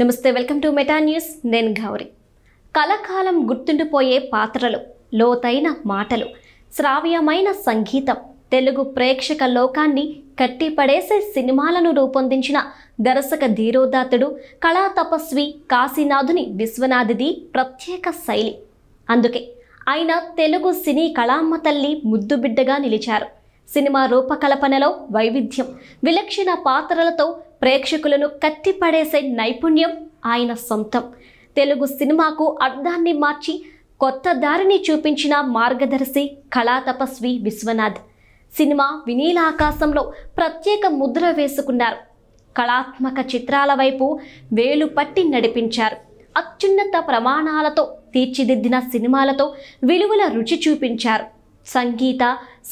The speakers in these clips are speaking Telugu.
నమస్తే వెల్కమ్ టు మెటా న్యూస్ నేను గౌరీ కలకాలం గుర్తుండిపోయే పాత్రలు లోతైన మాటలు శ్రావ్యమైన సంగీతం తెలుగు ప్రేక్షక లోకాన్ని కట్టిపడేసే సినిమాలను రూపొందించిన దర్శక ధీరోదాతుడు కళా తపస్వి కాశీనాథుని విశ్వనాథిది ప్రత్యేక శైలి అందుకే ఆయన తెలుగు సినీ కళామ్మ తల్లి ముద్దుబిడ్డగా నిలిచారు సినిమా రూపకల్పనలో వైవిధ్యం విలక్షణ పాత్రలతో ప్రేక్షకులను కత్తిపడేసే నైపుణ్యం ఆయన సొంతం తెలుగు సినిమాకు అర్థాన్ని మార్చి కొత్త దారిని చూపించిన మార్గదర్శి కళా తపస్వి విశ్వనాథ్ సినిమా వినీల ఆకాశంలో ప్రత్యేక ముద్ర వేసుకున్నారు కళాత్మక చిత్రాల వైపు వేలు పట్టి నడిపించారు అత్యున్నత ప్రమాణాలతో తీర్చిదిద్దిన సినిమాలతో విలువల రుచి చూపించారు సంగీత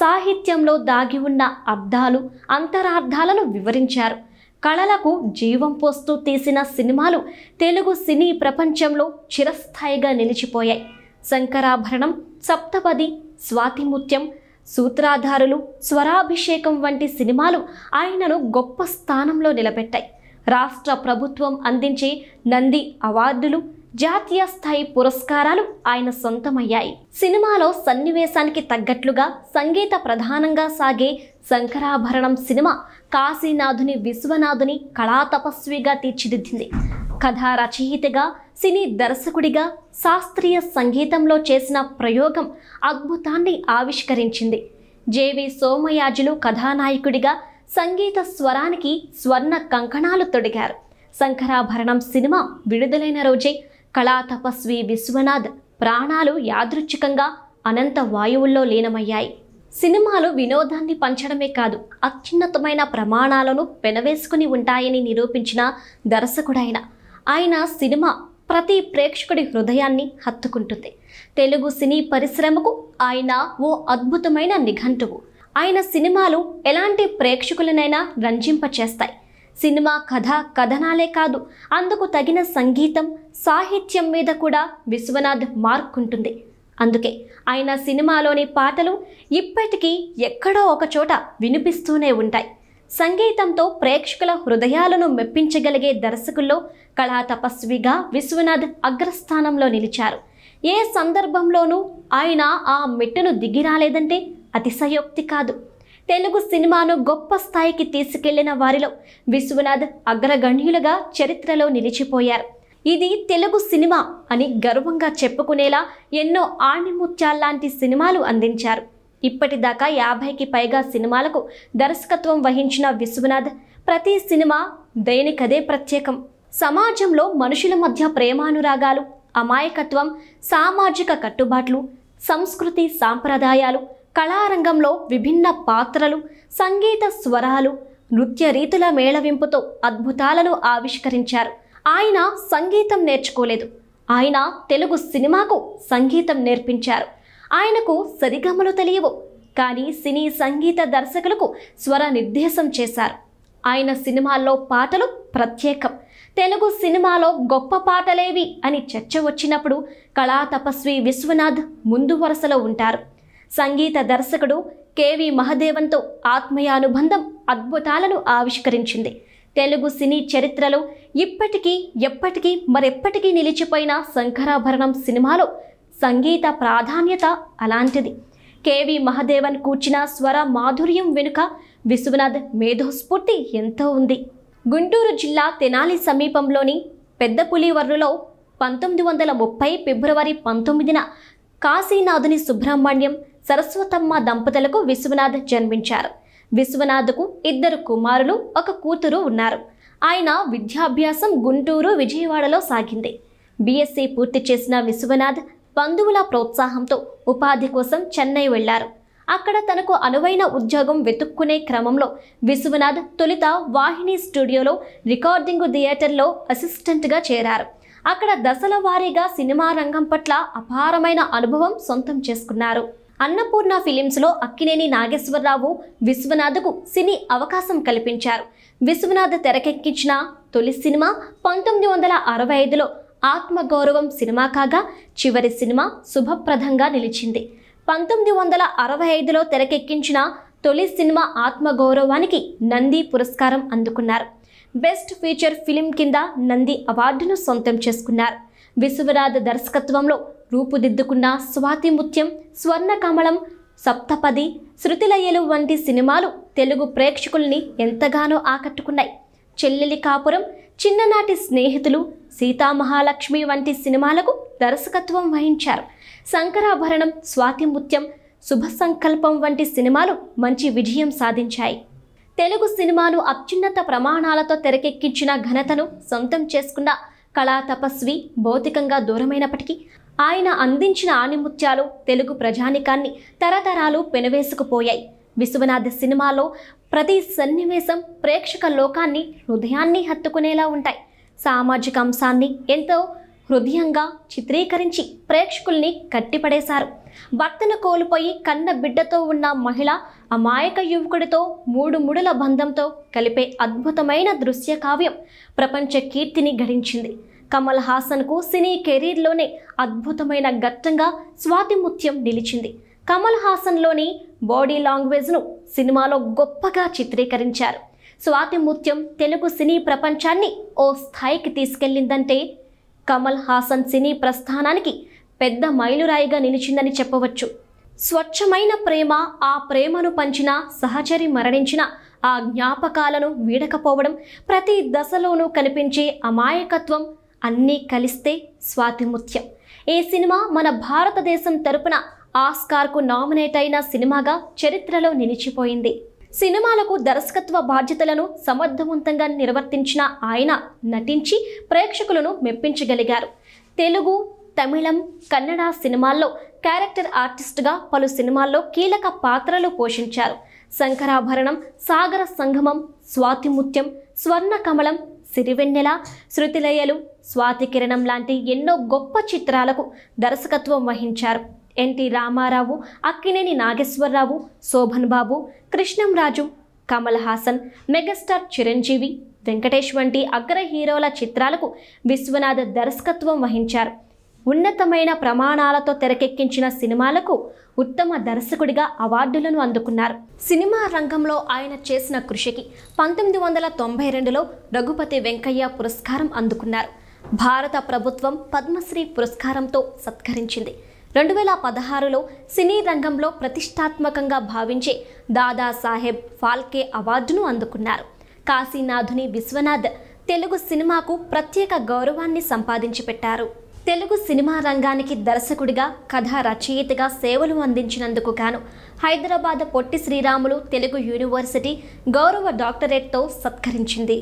సాహిత్యంలో దాగి ఉన్న అర్థాలు అంతరార్థాలను వివరించారు కళలకు జీవం పోస్తూ తీసిన సినిమాలు తెలుగు సినీ ప్రపంచంలో చిరస్థాయిగా నిలిచిపోయాయి శంకరాభరణం సప్తపది స్వాతిముత్యం సూత్రాధారులు స్వరాభిషేకం వంటి సినిమాలు ఆయనను గొప్ప స్థానంలో నిలబెట్టాయి రాష్ట్ర ప్రభుత్వం అందించే నంది అవార్డులు జాతీయ స్థాయి పురస్కారాలు ఆయన సొంతమయ్యాయి సినిమాలో సన్నివేశానికి తగ్గట్లుగా సంగీత ప్రధానంగా సాగే శంకరాభరణం సినిమా కాశీనాథుని విశ్వనాథుని కళాతపస్విగా తీర్చిదిద్దింది కథా రచయితగా సినీ దర్శకుడిగా శాస్త్రీయ సంగీతంలో చేసిన ప్రయోగం అద్భుతాన్ని ఆవిష్కరించింది జేవి సోమయాజులు కథానాయకుడిగా సంగీత స్వరానికి స్వర్ణ కంకణాలు తొడిగారు శంకరాభరణం సినిమా విడుదలైన రోజే కళా తపస్వి విశ్వనాథ్ ప్రాణాలు యాదృచ్ఛికంగా అనంత వాయువుల్లో లీనమయ్యాయి సినిమాలు వినోదాన్ని పంచడమే కాదు అత్యున్నతమైన ప్రమాణాలను పెనవేసుకుని ఉంటాయని నిరూపించిన దర్శకుడైన ఆయన సినిమా ప్రతి ప్రేక్షకుడి హృదయాన్ని హత్తుకుంటుంది తెలుగు సినీ పరిశ్రమకు ఆయన ఓ అద్భుతమైన నిఘంటువు ఆయన సినిమాలు ఎలాంటి ప్రేక్షకులనైనా రంజింపచేస్తాయి సినిమా కథ కథనాలే కాదు అందుకు తగిన సంగీతం సాహిత్యం మీద కూడా విశ్వనాథ్ మార్క్ ఉంటుంది అందుకే ఆయన సినిమాలోని పాటలు ఇప్పటికీ ఎక్కడో ఒకచోట వినిపిస్తూనే ఉంటాయి సంగీతంతో ప్రేక్షకుల హృదయాలను మెప్పించగలిగే దర్శకుల్లో కళా తపస్విగా విశ్వనాథ్ అగ్రస్థానంలో నిలిచారు ఏ సందర్భంలోనూ ఆయన ఆ మెట్టును దిగిరాలేదంటే అతిశయోక్తి కాదు తెలుగు సినిమాను గొప్ప స్థాయికి తీసుకెళ్లిన వారిలో విశ్వనాథ్ అగ్రగణ్యులుగా చరిత్రలో నిలిచిపోయారు ఇది తెలుగు సినిమా అని గర్వంగా చెప్పుకునేలా ఎన్నో ఆణిముత్యాల్లాంటి సినిమాలు అందించారు ఇప్పటిదాకా యాభైకి పైగా సినిమాలకు దర్శకత్వం వహించిన విశ్వనాథ్ ప్రతి సినిమా దేనికదే ప్రత్యేకం సమాజంలో మనుషుల మధ్య ప్రేమానురాగాలు అమాయకత్వం సామాజిక కట్టుబాట్లు సంస్కృతి సాంప్రదాయాలు కళారంగంలో విభిన్న పాత్రలు సంగీత స్వరాలు నృత్య రీతుల మేళవింపుతో అద్భుతాలను ఆవిష్కరించారు ఆయన సంగీతం నేర్చుకోలేదు ఆయన తెలుగు సినిమాకు సంగీతం నేర్పించారు ఆయనకు సరిగమలు తెలియవు కానీ సినీ సంగీత దర్శకులకు స్వర నిర్దేశం చేశారు ఆయన సినిమాల్లో పాటలు ప్రత్యేకం తెలుగు సినిమాలో గొప్ప పాటలేవి అని చర్చ వచ్చినప్పుడు కళా తపస్వి విశ్వనాథ్ ముందు వరుసలో ఉంటారు సంగీత దర్శకుడు కేవి మహదేవన్తో ఆత్మీయానుబంధం అద్భుతాలను ఆవిష్కరించింది తెలుగు సినీ చరిత్రలో ఇప్పటికీ ఎప్పటికీ మరెప్పటికీ నిలిచిపోయిన శంకరాభరణం సినిమాలో సంగీత ప్రాధాన్యత అలాంటిది కేవి మహదేవన్ కూర్చిన స్వర మాధుర్యం వెనుక విశ్వనాథ్ మేధోస్ఫూర్తి ఎంతో ఉంది గుంటూరు జిల్లా తెనాలి సమీపంలోని పెద్దపులివర్రులో పంతొమ్మిది వందల ముప్పై ఫిబ్రవరి పంతొమ్మిదిన కాశీనాథుని సుబ్రహ్మణ్యం సరస్వతమ్మ దంపతులకు విశ్వనాథ్ జన్మించారు విశ్వనాథ్కు ఇద్దరు కుమారులు ఒక కూతురు ఉన్నారు ఆయన విద్యాభ్యాసం గుంటూరు విజయవాడలో సాగింది బీఎస్సీ పూర్తి చేసిన విశ్వనాథ్ బంధువుల ప్రోత్సాహంతో ఉపాధి కోసం చెన్నై వెళ్లారు అక్కడ తనకు అనువైన ఉద్యోగం వెతుక్కునే క్రమంలో విశ్వనాథ్ తొలుత వాహిని స్టూడియోలో రికార్డింగ్ థియేటర్లో అసిస్టెంట్గా చేరారు అక్కడ దశల వారీగా సినిమా రంగం పట్ల అపారమైన అనుభవం సొంతం చేసుకున్నారు అన్నపూర్ణ ఫిలిమ్స్లో అక్కినేని నాగేశ్వరరావు విశ్వనాథ్కు సినీ అవకాశం కల్పించారు విశ్వనాథ్ తెరకెక్కించిన తొలి సినిమా పంతొమ్మిది వందల అరవై ఐదులో ఆత్మగౌరవం సినిమా కాగా చివరి సినిమా శుభప్రదంగా నిలిచింది పంతొమ్మిది వందల అరవై ఐదులో తెరకెక్కించిన తొలి సినిమా ఆత్మగౌరవానికి నంది పురస్కారం అందుకున్నారు బెస్ట్ ఫీచర్ ఫిలిం కింద నంది అవార్డును సొంతం చేసుకున్నారు విశ్వనాథ్ దర్శకత్వంలో రూపుదిద్దుకున్న ముత్యం స్వర్ణ కమలం సప్తపది శృతిలయలు వంటి సినిమాలు తెలుగు ప్రేక్షకుల్ని ఎంతగానో ఆకట్టుకున్నాయి చెల్లెలి కాపురం చిన్ననాటి స్నేహితులు సీతామహాలక్ష్మి వంటి సినిమాలకు దర్శకత్వం వహించారు శంకరాభరణం ముత్యం శుభ సంకల్పం వంటి సినిమాలు మంచి విజయం సాధించాయి తెలుగు సినిమాను అత్యున్నత ప్రమాణాలతో తెరకెక్కించిన ఘనతను సొంతం చేసుకున్న కళా తపస్వి భౌతికంగా దూరమైనప్పటికీ ఆయన అందించిన ఆనిముత్యాలు తెలుగు ప్రజానికాన్ని తరతరాలు పెనవేసుకుపోయాయి విశ్వనాథ్ సినిమాలో ప్రతి సన్నివేశం ప్రేక్షక లోకాన్ని హృదయాన్ని హత్తుకునేలా ఉంటాయి సామాజిక అంశాన్ని ఎంతో హృదయంగా చిత్రీకరించి ప్రేక్షకుల్ని కట్టిపడేశారు భర్తను కోల్పోయి కన్న బిడ్డతో ఉన్న మహిళ అమాయక యువకుడితో మూడు ముడుల బంధంతో కలిపే అద్భుతమైన దృశ్య కావ్యం ప్రపంచ కీర్తిని గడించింది కమల్ హాసన్కు సినీ కెరీర్లోనే అద్భుతమైన ఘట్టంగా స్వాతిముత్యం నిలిచింది కమల్ హాసన్లోని బాడీ లాంగ్వేజ్ను సినిమాలో గొప్పగా చిత్రీకరించారు స్వాతిముత్యం తెలుగు సినీ ప్రపంచాన్ని ఓ స్థాయికి తీసుకెళ్లిందంటే కమల్ హాసన్ సినీ ప్రస్థానానికి పెద్ద మైలురాయిగా నిలిచిందని చెప్పవచ్చు స్వచ్ఛమైన ప్రేమ ఆ ప్రేమను పంచిన సహచరి మరణించిన ఆ జ్ఞాపకాలను వీడకపోవడం ప్రతి దశలోనూ కనిపించే అమాయకత్వం అన్నీ కలిస్తే స్వాతిముత్యం ఈ సినిమా మన భారతదేశం తరపున ఆస్కార్కు నామినేట్ అయిన సినిమాగా చరిత్రలో నిలిచిపోయింది సినిమాలకు దర్శకత్వ బాధ్యతలను సమర్థవంతంగా నిర్వర్తించిన ఆయన నటించి ప్రేక్షకులను మెప్పించగలిగారు తెలుగు తమిళం కన్నడ సినిమాల్లో క్యారెక్టర్ ఆర్టిస్ట్గా పలు సినిమాల్లో కీలక పాత్రలు పోషించారు శంకరాభరణం సాగర సంగమం స్వాతిముత్యం స్వర్ణ కమలం సిరివెన్నెల శృతిలయలు స్వాతి కిరణం లాంటి ఎన్నో గొప్ప చిత్రాలకు దర్శకత్వం వహించారు ఎన్టీ రామారావు అక్కినేని నాగేశ్వరరావు శోభన్ బాబు కృష్ణంరాజు కమల్ హాసన్ మెగాస్టార్ చిరంజీవి వెంకటేష్ వంటి అగ్ర హీరోల చిత్రాలకు విశ్వనాథ్ దర్శకత్వం వహించారు ఉన్నతమైన ప్రమాణాలతో తెరకెక్కించిన సినిమాలకు ఉత్తమ దర్శకుడిగా అవార్డులను అందుకున్నారు సినిమా రంగంలో ఆయన చేసిన కృషికి పంతొమ్మిది వందల తొంభై రెండులో రఘుపతి వెంకయ్య పురస్కారం అందుకున్నారు భారత ప్రభుత్వం పద్మశ్రీ పురస్కారంతో సత్కరించింది రెండు వేల పదహారులో సినీ రంగంలో ప్రతిష్టాత్మకంగా భావించే దాదాసాహెబ్ ఫాల్కే అవార్డును అందుకున్నారు కాశీనాథుని విశ్వనాథ్ తెలుగు సినిమాకు ప్రత్యేక గౌరవాన్ని సంపాదించి పెట్టారు తెలుగు సినిమా రంగానికి దర్శకుడిగా కథా రచయితగా సేవలు అందించినందుకు గాను హైదరాబాద్ పొట్టి శ్రీరాములు తెలుగు యూనివర్సిటీ గౌరవ డాక్టరేట్తో సత్కరించింది